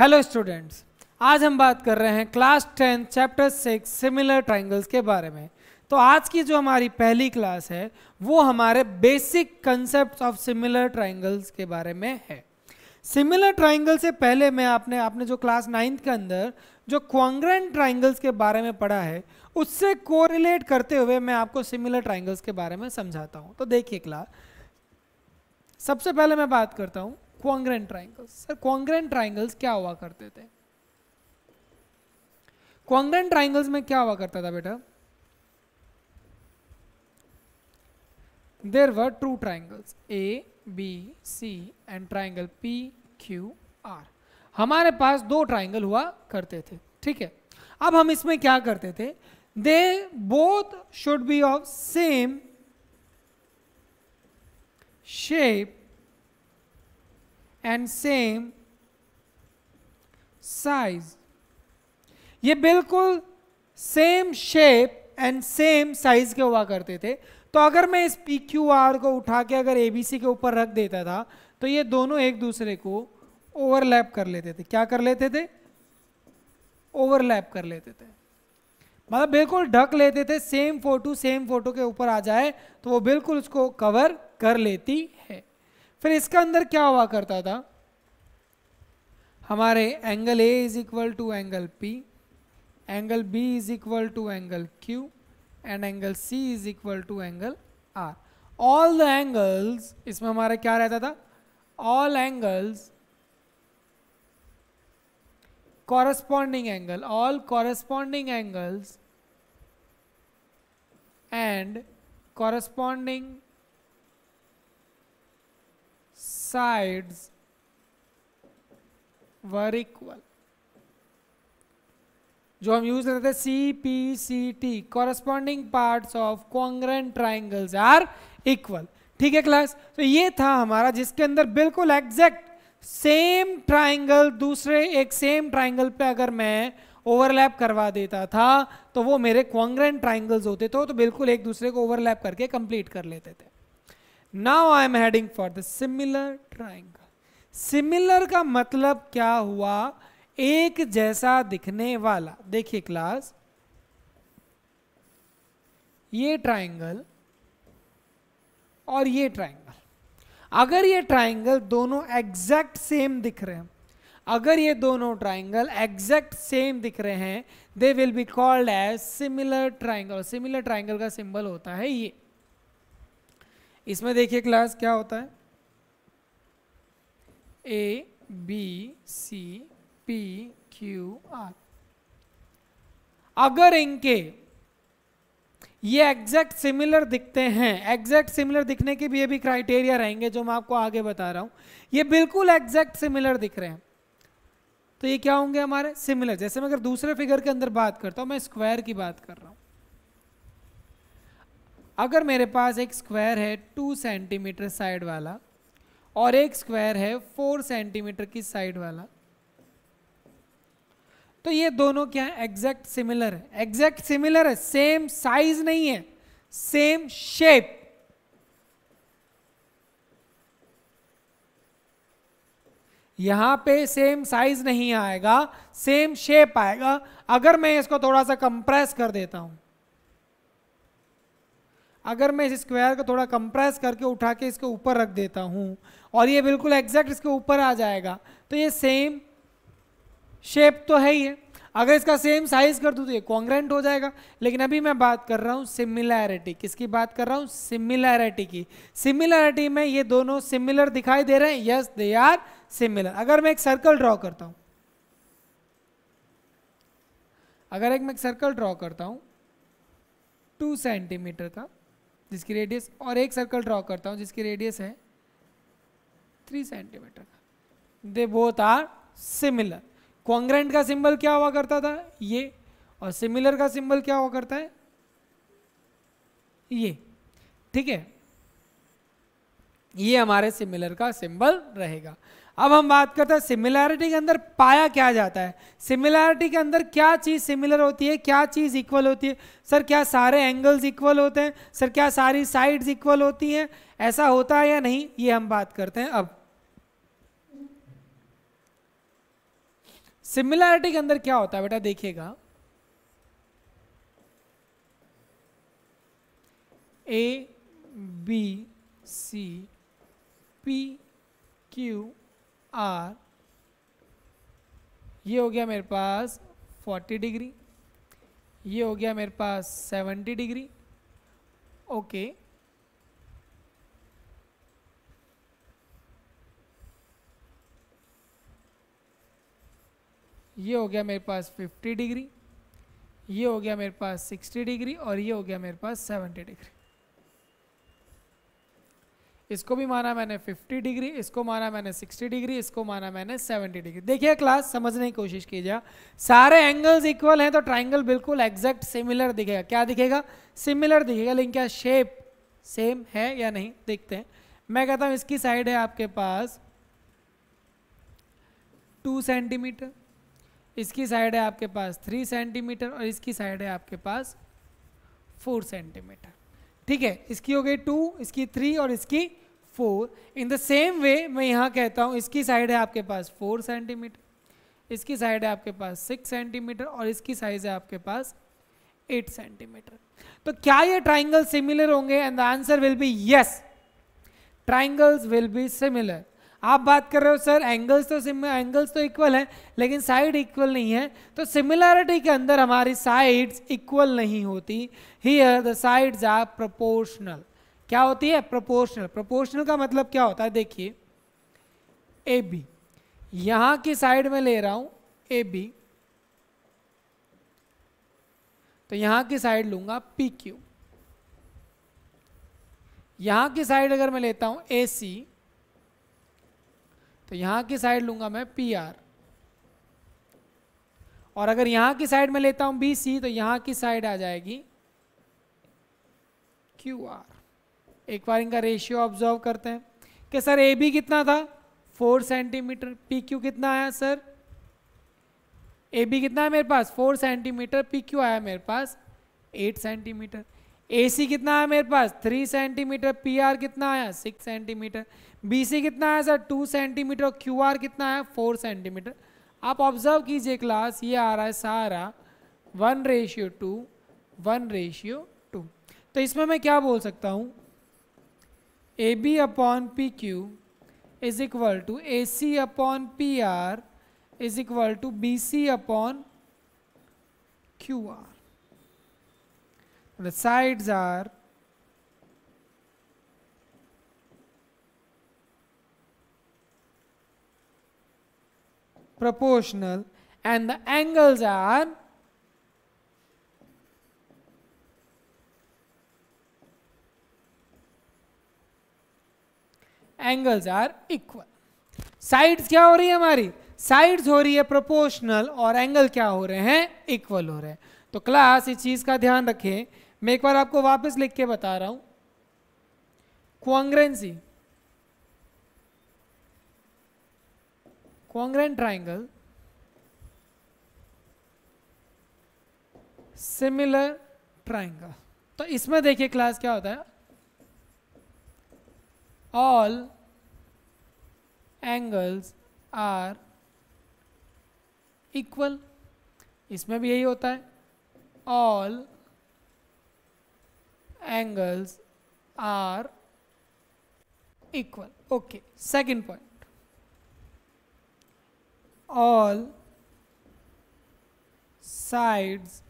Hello students आज हम बात कर रहे हैं class tenth chapter six similar triangles के बारे में तो आज की जो हमारी पहली क्लास है वो हमारे basic concept of similar triangles के बारे में है सिमिलर ट्राइंगल से पहले मैं आपने आपने जो क्लास नाइन्थ के अंदर जो क्वांग्रेंट ट्राइंगल्स के बारे में पढ़ा है उससे कोरिलेट करते हुए मैं आपको सिमिलर ट्राइंगल्स के बारे में समझाता हूँ तो देखिए क्लास सबसे पहले मैं बात करता हूँ congruent triangles sir congruent triangles क्या हुआ करते थे क्वांग्रेंट ट्राइंगल्स में क्या हुआ करता था बेटा there were two triangles A B C and triangle P Q R हमारे पास दो ट्राइंगल हुआ करते थे ठीक है अब हम इसमें क्या करते थे they both should be of same shape and same size ये बिल्कुल same shape and same size के हुआ करते थे तो अगर मैं इस पी क्यू आर को उठा के अगर ए बी सी के ऊपर रख देता था तो ये दोनों एक दूसरे को ओवरलैप कर लेते थे क्या कर लेते थे ओवरलैप कर लेते थे मतलब बिल्कुल ढक लेते थे सेम फोटो सेम फोटो के ऊपर आ जाए तो वो बिल्कुल उसको कवर कर लेती है फिर इसका अंदर क्या हुआ करता था हमारे angle A is equal to angle P angle B is equal to angle Q and angle C is equal to angle R all the angles इसमें हमारा क्या रहता था all angles corresponding angle all corresponding angles and corresponding sides were equal जो हम use करते थे C P C T corresponding part of congruent triangles are equal ठीक है क्लास तो ये था हमारा जिसके अंदर बिल्कुल एग्जैक्ट सेम ट्राइंगल दूसरे एक सेम ट्राइंगल पे अगर मैं ओवरलैप करवा देता था तो वो मेरे कॉन्ग्रेंट ट्राइंगल्स होते तो, तो बिल्कुल एक दूसरे को ओवरलैप करके कंप्लीट कर लेते थे now I am heading for the similar triangle similar का मतलब क्या हुआ एक जैसा दिखने वाला देखिए क्लास ये ट्राइंगल और ये ट्राइंगल अगर ये ट्राइंगल दोनों एग्जैक्ट सेम दिख रहे हैं अगर ये दोनों ट्राइंगल एग्जैक्ट सेम दिख रहे हैं they will be called as similar triangle similar triangle का सिंबल होता है ये इसमें देखिए क्लास क्या होता है A B C P Q R अगर इनके ये एग्जैक्ट सिमिलर दिखते हैं एग्जैक्ट सिमिलर दिखने के भी ये भी क्राइटेरिया रहेंगे जो मैं आपको आगे बता रहा हूं ये बिल्कुल एग्जैक्ट सिमिलर दिख रहे हैं तो ये क्या होंगे हमारे सिमिलर जैसे मैं अगर दूसरे फिगर के अंदर बात करता हूं मैं स्क्वायर की बात कर रहा हूं अगर मेरे पास एक स्क्वायर है टू सेंटीमीटर साइड वाला और एक स्क्वायर है फोर सेंटीमीटर की साइड वाला तो ये दोनों क्या है एग्जैक्ट सिमिलर है एग्जैक्ट सिमिलर है सेम साइज नहीं है सेम शेप यहां पे सेम साइज नहीं आएगा सेम शेप आएगा अगर मैं इसको थोड़ा सा कंप्रेस कर देता हूं अगर मैं इस स्क्वायर को थोड़ा कंप्रेस करके उठा के इसके ऊपर रख देता हूँ और ये बिल्कुल एग्जैक्ट इसके ऊपर आ जाएगा तो ये सेम शेप तो है ही है अगर इसका सेम साइज कर दूँ तो ये कॉन्ग्रेंट हो जाएगा लेकिन अभी मैं बात कर रहा हूँ सिमिलैरिटी किसकी बात कर रहा हूँ सिमिलैरिटी की सिमिलैरिटी में ये दोनों सिमिलर दिखाई दे रहे हैं यस दे आर सिमिलर अगर मैं एक सर्कल ड्रॉ करता हूँ अगर एक मैं एक सर्कल ड्रॉ करता हूँ टू सेंटीमीटर का जिसकी रेडियस और एक सर्कल ड्रॉ करता हूँ जिसकी रेडियस है थ्री सेंटीमीटर का they both are similar congruent का सिंबल क्या हुआ करता था ये और सिमिलर का सिंबल क्या हुआ करता है ये ठीक है ये हमारे सिमिलर का सिंबल रहेगा अब हम बात करते हैं सिमिलैरिटी के अंदर पाया क्या जाता है सिमिलैरिटी के अंदर क्या चीज़ सिमिलर होती है क्या चीज़ इक्वल होती है सर क्या सारे एंगल्स इक्वल होते हैं सर क्या सारी साइड्स इक्वल होती हैं ऐसा होता है या नहीं ये हम बात करते हैं अब सिमिलैरिटी के अंदर क्या होता है बेटा देखिएगा A B C P Q R ये हो गया मेरे पास 40 डिग्री ये हो गया मेरे पास 70 डिग्री ओके ये हो गया मेरे पास 50 डिग्री ये हो गया मेरे पास 60 डिग्री और ये हो गया मेरे पास 70 डिग्री इसको भी माना मैंने 50 डिग्री इसको माना मैंने 60 डिग्री इसको माना मैंने 70 डिग्री देखिए क्लास समझने की कोशिश कीजिए सारे एंगल्स इक्वल हैं तो ट्राइंगल बिल्कुल एग्जैक्ट सिमिलर दिखेगा क्या दिखेगा सिमिलर दिखेगा लेकिन क्या शेप सेम है या नहीं देखते हैं मैं कहता हूँ इसकी साइड है आपके पास टू सेंटीमीटर इसकी साइड है आपके पास थ्री सेंटीमीटर और इसकी साइड है आपके पास फोर सेंटीमीटर ठीक है इसकी हो गई टू इसकी थ्री और इसकी four in the same way मैं यहाँ कहता हूँ इसकी साइड है आपके पास फोर सेंटीमीटर इसकी साइड है आपके पास सिक्स सेंटीमीटर और इसकी साइज है आपके पास एट सेंटीमीटर तो क्या ये ट्राइंगल सिमिलर होंगे and the answer will be yes triangles will be similar आप बात कर रहे हो सर एंगल्स तो सिम एंगल्स तो इक्वल है लेकिन साइड इक्वल नहीं है तो सिमिलैरिटी के अंदर हमारी साइड्स इक्वल नहीं होती here the sides are proportional क्या होती है प्रोपोर्शनल प्रोपोर्शनल का मतलब क्या होता है देखिए ए बी यहाँ की साइड में ले रहा हूँ ए बी तो यहाँ की साइड लूँगा पी क्यू यहाँ की साइड अगर मैं लेता हूँ ए सी तो यहाँ की साइड लूँगा मैं पी आर और अगर यहाँ की साइड में लेता हूँ बी सी तो यहाँ की साइड आ जाएगी क्यू आर एक बार इनका रेशियो ऑब्जर्व करते हैं कि सर ए बी कितना था फोर सेंटीमीटर पी क्यू कितना आया सर ए बी कितना है मेरे पास फोर सेंटीमीटर पी क्यू आया मेरे पास एट सेंटीमीटर ए सी कितना है मेरे पास थ्री सेंटीमीटर पी आर कितना आया सिक्स सेंटीमीटर बी सी कितना है सर टू सेंटीमीटर और क्यू आर कितना है फोर सेंटीमीटर आप ऑब्जर्व कीजिए क्लास ये आ रहा है सारा one ratio two one ratio two तो इसमें मैं क्या बोल सकता हूँ A B upon P Q is equal to A C upon P R is equal to B C upon Q are the sides are proportional and the angles are angles are equal sides क्या हो रही है हमारी sides हो रही है proportional और angle क्या हो रहे हैं इक्वल हो रहे हैं तो क्लास इस चीज का ध्यान रखें मैं एक बार आपको वापस लिख के बता रहा हूं congruency congruent triangle similar triangle तो इसमें देखिए क्लास क्या होता है ऑल एंगल्स आर इक्वल इसमें भी यही होता है all angles are equal. Okay, second point. All sides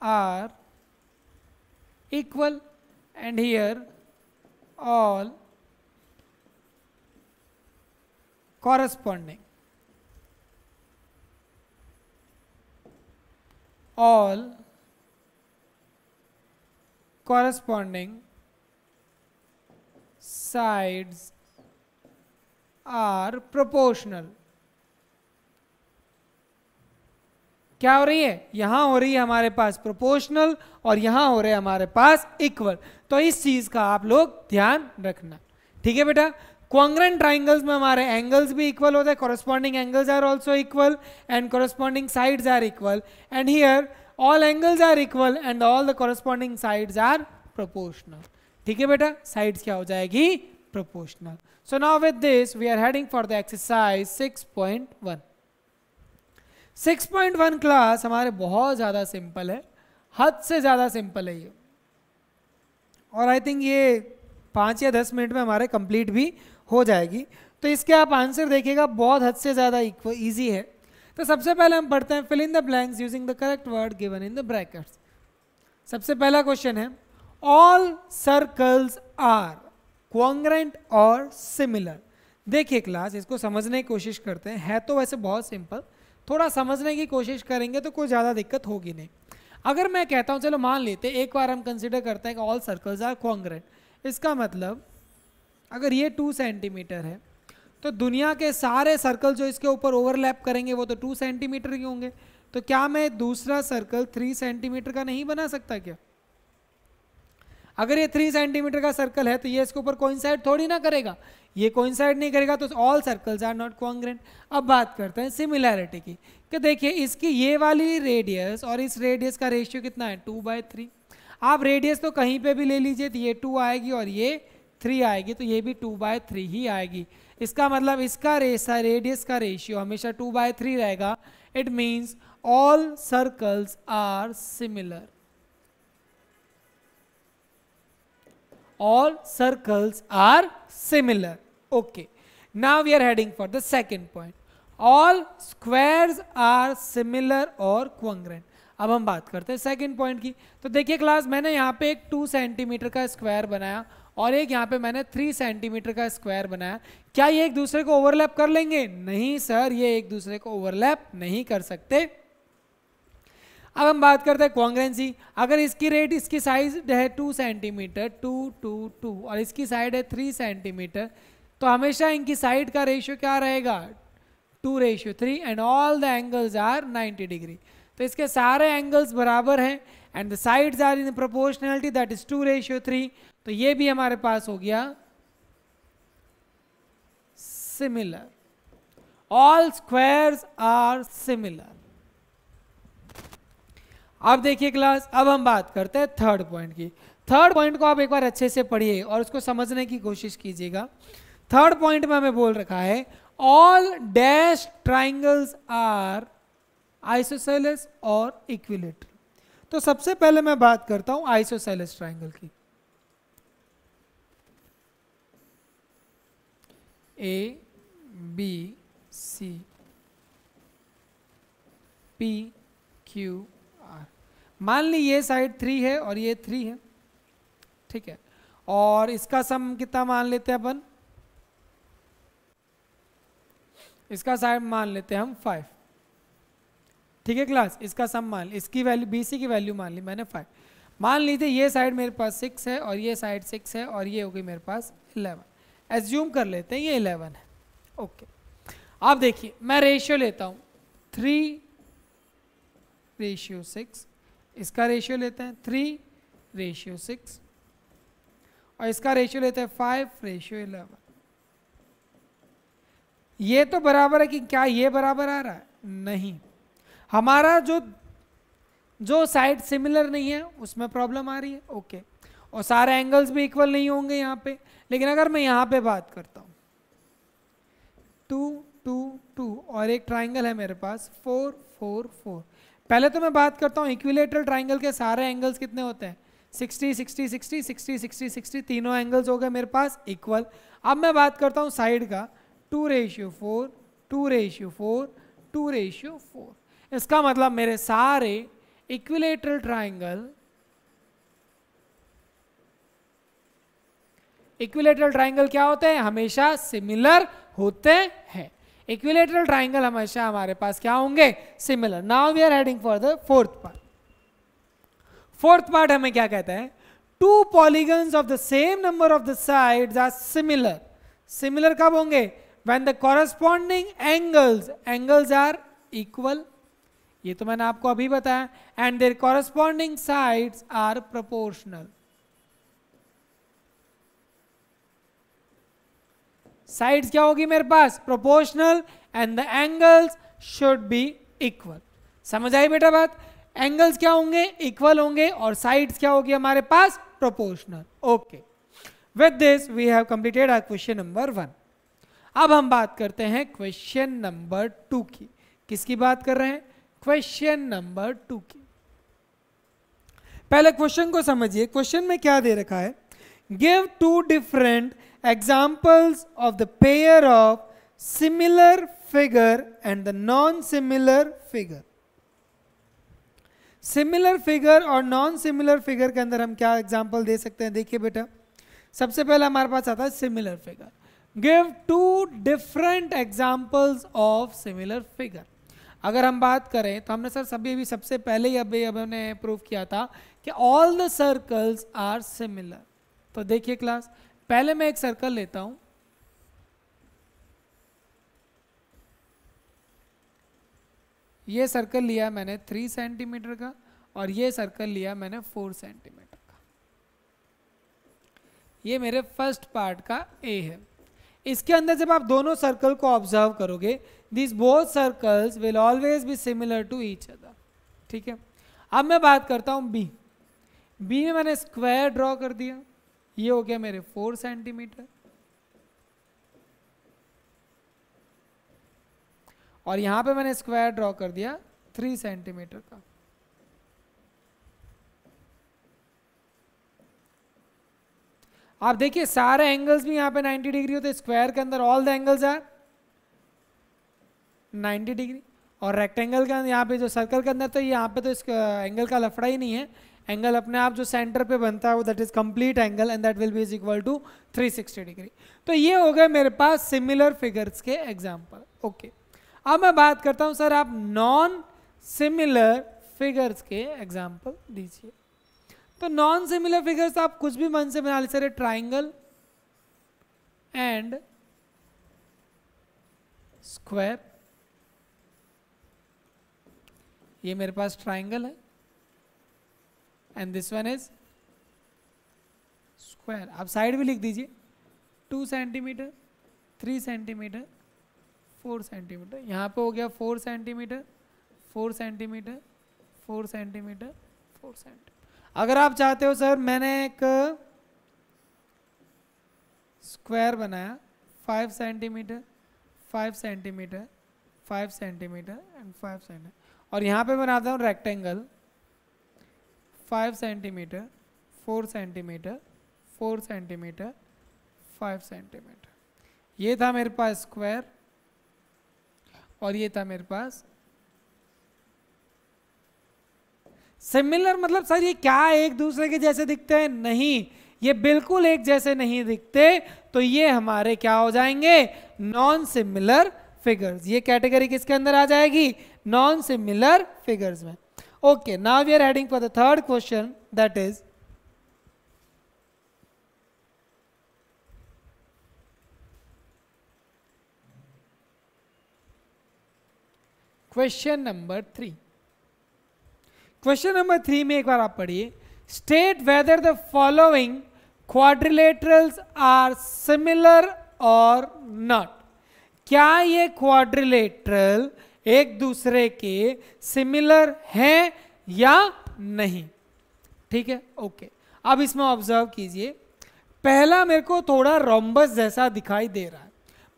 are equal and here all corresponding all corresponding sides are proportional क्या हो रही है यहां हो रही है हमारे पास प्रोपोर्शनल और यहां हो रहे हैं हमारे पास इक्वल तो इस चीज का आप लोग ध्यान रखना ठीक है बेटा क्वांग्रेन ट्राइंगल्स में हमारे एंगल्स भी इक्वल होते हैं corresponding angles are also equal and corresponding sides are equal and here all angles are equal and all the corresponding sides are proportional ठीक है बेटा साइड्स क्या हो जाएगी proportional so now with this we are heading for the exercise 6.1 6.1 class हमारे बहुत ज़्यादा simple है हद से ज़्यादा सिंपल है ये और आई थिंक ये पाँच या दस मिनट में हमारे कंप्लीट भी हो जाएगी तो इसके आप आंसर देखिएगा बहुत हद से ज़्यादा ईजी है तो सबसे पहले हम पढ़ते हैं fill in the blanks using the correct word given in the brackets सबसे पहला क्वेश्चन है ऑल सर्कल्स आर क्वांग्रेंट और सिमिलर देखिए क्लास इसको समझने की कोशिश करते हैं है तो वैसे बहुत सिंपल थोड़ा समझने की कोशिश करेंगे तो कोई ज़्यादा दिक्कत होगी नहीं अगर मैं कहता हूँ चलो मान लेते एक बार हम कंसिडर करते हैं कि ऑल सर्कल्स आर क्वांग्रेंट इसका मतलब अगर ये टू सेंटीमीटर है तो दुनिया के सारे सर्कल जो इसके ऊपर ओवरलैप करेंगे वो तो टू सेंटीमीटर के होंगे तो क्या मैं दूसरा सर्कल थ्री सेंटीमीटर का नहीं बना सकता क्या अगर ये थ्री सेंटीमीटर का सर्कल है तो ये इसके ऊपर कोइंसाइड थोड़ी ना करेगा ये कोइंसाइड नहीं करेगा तो all circles are not congruent अब बात करते हैं सिमिलैरिटी की कि देखिए इसकी ये वाली रेडियस और इस रेडियस का रेशियो कितना है टू बाय थ्री आप रेडियस तो कहीं पे भी ले लीजिए तो ये टू आएगी और ये थ्री आएगी तो ये भी टू बाय थ्री ही आएगी इसका मतलब इसका रेसा रेडियस का रेशियो हमेशा टू बाय थ्री रहेगा it means all circles are similar all circles are similar okay now we are heading for the second point all squares are similar और congruent अब हम बात करते हैं सेकंड पॉइंट की तो देखिए क्लास मैंने यहाँ पे एक टू सेंटीमीटर का स्क्वायर बनाया और एक यहाँ पे मैंने थ्री सेंटीमीटर का स्क्वायर बनाया क्या ये एक दूसरे को ओवरलैप कर लेंगे नहीं सर ये एक दूसरे को ओवरलैप नहीं कर सकते अब हम बात करते हैं कॉन्ग्रेंसी अगर इसकी रेट इसकी साइज है two centimeter two two two और इसकी साइड है थ्री सेंटीमीटर तो हमेशा इनकी साइड का रेशियो क्या रहेगा two ratio three and all the angles are 90 degree तो इसके सारे एंगल्स बराबर हैं and the sides are in proportionality that is two ratio three तो ये भी हमारे पास हो गया similar all squares are similar अब देखिए क्लास अब हम बात करते हैं थर्ड पॉइंट की थर्ड पॉइंट को आप एक बार अच्छे से पढ़िए और उसको समझने की कोशिश कीजिएगा थर्ड पॉइंट में हमें बोल रखा है all dash triangles are isosceles और इक्विलेट तो सबसे पहले मैं बात करता हूं आइसोसेलेस ट्राइंगल की A B C P Q R मान ली ये साइड थ्री है और ये थ्री है ठीक है और इसका सम कितना मान लेते हैं अपन इसका साइड मान लेते हैं हम फाइव ठीक है क्लास इसका सम मान ली इसकी वैल्यू बी की वैल्यू मान ली मैंने फाइव मान लीजिए ये साइड मेरे पास सिक्स है और ये साइड सिक्स है और ये हो गई मेरे पास इलेवन एज्यूम कर लेते हैं ये इलेवन है ओके आप देखिए मैं रेशियो लेता हूँ थ्री रेशियो सिक्स इसका रेशियो लेते हैं थ्री रेशियो सिक्स और इसका रेशियो लेते हैं फाइव रेशियो इलेवन ये तो बराबर है कि क्या ये बराबर आ रहा है नहीं हमारा जो जो साइड सिमिलर नहीं है उसमें प्रॉब्लम आ रही है ओके okay. और सारे एंगल्स भी इक्वल नहीं होंगे यहाँ पे लेकिन अगर मैं यहाँ पे बात करता हूँ टू टू टू और एक ट्राइंगल है मेरे पास फोर फोर फोर पहले तो मैं बात करता हूँ इक्विलेटरल ट्राइंगल के सारे एंगल्स कितने होते हैं sixty sixty sixty sixty sixty sixty तीनों एंगल्स हो गए मेरे पास इक्वल अब मैं बात करता हूँ साइड का two ratio four two ratio four two ratio four इसका मतलब मेरे सारे इक्विलेटरल ट्राइंगल इक्विलेटरल ट्राइंगल क्या होते हैं हमेशा सिमिलर होते हैं इक्विलेटरल ट्राइंगल हमेशा हमारे पास क्या होंगे similar now we are heading for the fourth part fourth part हमें क्या कहते हैं two polygons of the same number of the side are similar similar कब होंगे when the corresponding angles angles are equal ये तो मैंने आपको अभी बताया and there corresponding sides are proportional sides क्या होगी मेरे पास proportional and the angles should be equal समझ आई बेटा बात एंगल्स क्या होंगे इक्वल होंगे और साइड्स क्या होगी हमारे पास proportional okay with this we have completed our question number one अब हम बात करते हैं क्वेश्चन नंबर टू की किसकी बात कर रहे हैं क्वेश्चन नंबर टू की पहले क्वेश्चन को समझिए क्वेश्चन में क्या दे रखा है give two different examples of the pair of similar figure and the non similar figure similar figure और नॉन सिमिलर फिगर के अंदर हम क्या एग्जाम्पल दे सकते हैं देखिए बेटा सबसे पहले हमारे पास आता है similar figure give two different examples of similar figure अगर हम बात करें तो हमने सर सभी अभी सबसे पहले ही अभी अब हमने प्रूव किया था कि all the circles are similar तो देखिए क्लास पहले मैं एक सर्कल लेता हूं ये सर्कल लिया मैंने थ्री सेंटीमीटर का और ये सर्कल लिया मैंने फोर सेंटीमीटर का ये मेरे फर्स्ट पार्ट का ए है इसके अंदर जब आप दोनों सर्कल को ऑब्जर्व करोगे these both circles will always be similar to each other ठीक है अब मैं बात करता हूँ बी बी में मैंने स्क्वायर ड्रॉ कर दिया ये हो गया मेरे फोर सेंटीमीटर और यहां पे मैंने स्क्वायर ड्रॉ कर दिया थ्री सेंटीमीटर का आप देखिए सारे एंगल्स भी यहां पे 90 डिग्री होते स्क्वायर के अंदर all the angles are 90 degree और रेक्टेंगल का यहाँ पे जो सर्कल के अंदर तो यहाँ पे तो इस एंगल का लफड़ा ही नहीं है एंगल अपने आप जो सेंटर पे बनता है वो that is complete angle and that will be is equal to 360 degree तो ये हो गए मेरे पास सिमिलर फिगर्स के एग्जाम्पल ओके अब मैं बात करता हूँ सर आप नॉन सिमिलर फिगर्स के एग्जाम्पल दीजिए तो नॉन सिमिलर फिगर्स आप कुछ भी मन से बना ले सर ट्राइंगल एंड स्क्वायर ये मेरे पास ट्राइंगल है and this one is square आप साइड भी लिख दीजिए two centimetre three centimetre four centimetre यहाँ पे हो गया four centimetre four centimetre four centimetre four centimetre अगर आप चाहते हो सर मैंने एक स्क्वायर बनाया five centimetre five centimetre five centimetre and five centimetre और यहाँ पे बनाता हूँ rectangle five centimetre four centimetre four centimetre five centimetre ये था मेरे पास स्क्वायर और ये था मेरे पास सिमिलर मतलब सर ये क्या एक दूसरे के जैसे दिखते हैं नहीं ये बिल्कुल एक जैसे नहीं दिखते तो ये हमारे क्या हो जाएंगे नॉन सिमिलर फिगर्स ये कैटेगरी किसके अंदर आ जाएगी नॉन सिमिलर फिगर्स में okay now we are heading for the third question that is question number three question number three में एक बार आप पढ़िए state whether the following quadrilaterals are similar और नॉट क्या ये क्वाड्रिलेटरल एक दूसरे के सिमिलर हैं या नहीं ठीक है ओके अब इसमें ऑब्जर्व कीजिए पहला मेरे को थोड़ा रोम्बस जैसा दिखाई दे रहा है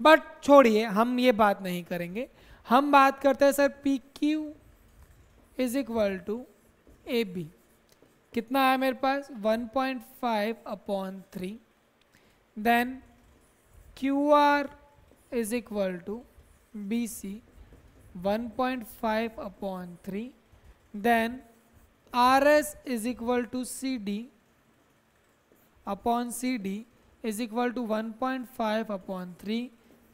बट छोड़िए हम ये बात नहीं करेंगे हम बात करते हैं sir P Q is equal to A B कितना है मेरे पास 1.5 upon three then Q R is equal to B C one point five upon three then R S is equal to C D upon C D is equal to one point five upon three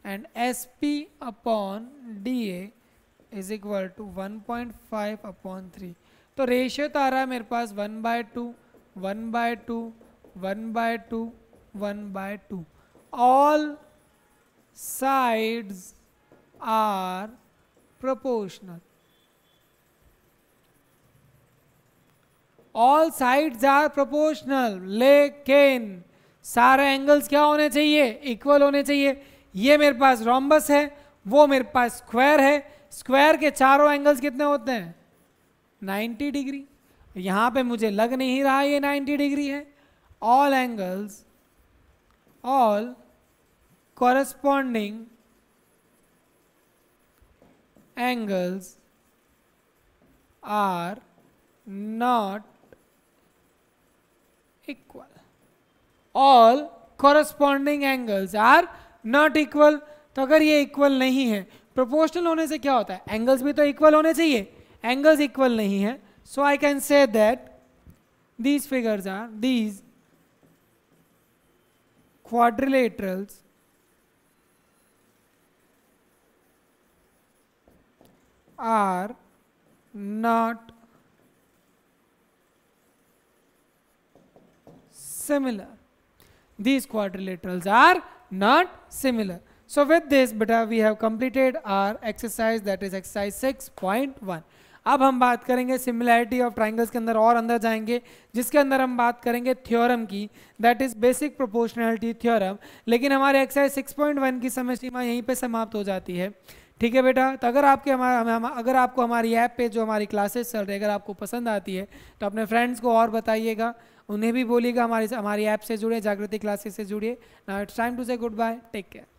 and S P upon D A is equal to one point five upon three तो ratio तो आ रहा है मेरे पास one by two one by two one by two one by two all sides are proportional all sides are proportional लेकिन सारे angles क्या होने चाहिए इक्वल होने चाहिए ये मेरे पास रॉम्बस है वो मेरे पास स्क्वायर है स्क्वायर के चारों एंगल्स कितने होते हैं 90 डिग्री यहाँ पे मुझे लग नहीं रहा ये 90 डिग्री है all angles all corresponding angles are not equal. All corresponding angles are not equal. तो अगर ये equal नहीं है proportional होने से क्या होता है angles भी तो equal होने चाहिए angles equal नहीं है so I can say that these figures are these quadrilaterals are not similar. These quadrilaterals are not similar. So with this बेटा we have completed our exercise that is exercise 6.1. अब हम बात करेंगे similarity of triangles के अंदर और अंदर जाएंगे जिसके अंदर हम बात करेंगे थ्योरम की that is basic proportionality theorem लेकिन हमारे एक्सरसाइज 6.1 की समय सीमा यहीं पे समाप्त हो जाती है ठीक है बेटा तो अगर आपके हमारा हम, अगर आपको हमारी ऐप पे जो हमारी क्लासेस चल रही है अगर आपको पसंद आती है तो अपने फ्रेंड्स को और बताइएगा उन्हें भी बोलिएगा हमारी हमारी ऐप से जुड़े जागृति क्लासेस से जुड़िए now it's time to say good bye take care